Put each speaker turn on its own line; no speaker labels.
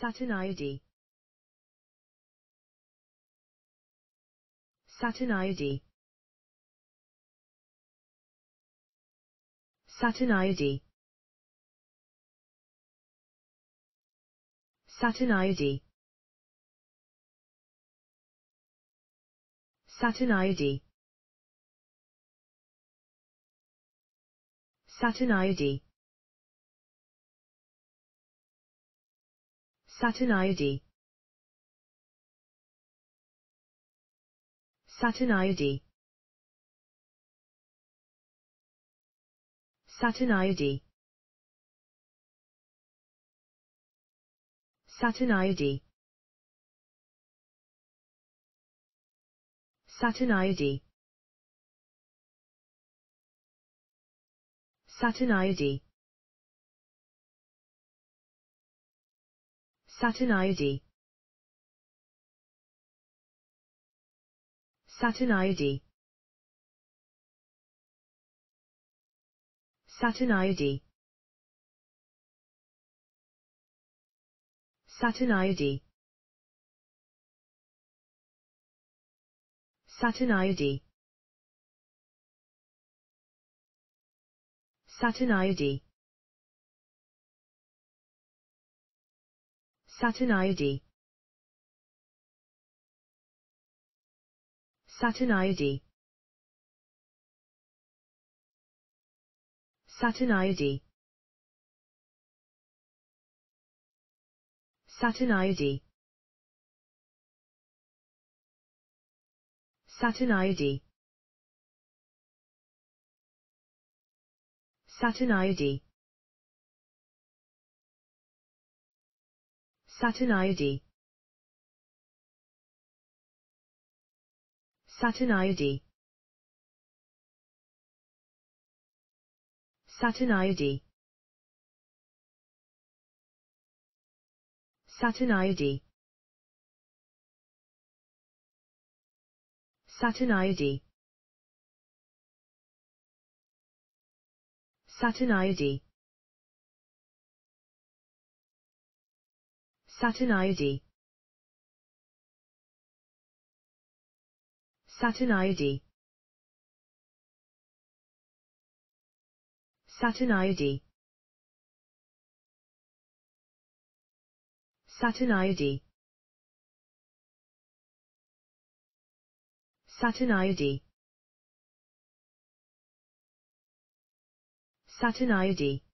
Saturn iod. Saturn iod. Saturn iod. Saturn iod. Saturn iod. Saturn iod. Saturn iod. Saturn iod. Saturn iod. Saturn iod. Saturn iod. Saturn iod. Saturn iod. Saturn iod. Saturn iod. Saturn iod. Saturn iod. Saturn iod. Saturn iod. Saturn iod. Saturn iod. Saturn iod. Saturn iod. Saturn iod. Saturn iod. Saturn iod. Saturn iod. Saturn iod. Saturn iod. Saturn iod. Saturn iod. Saturn iod. Saturn iod. Saturn iod. Saturn iod. Saturn iod.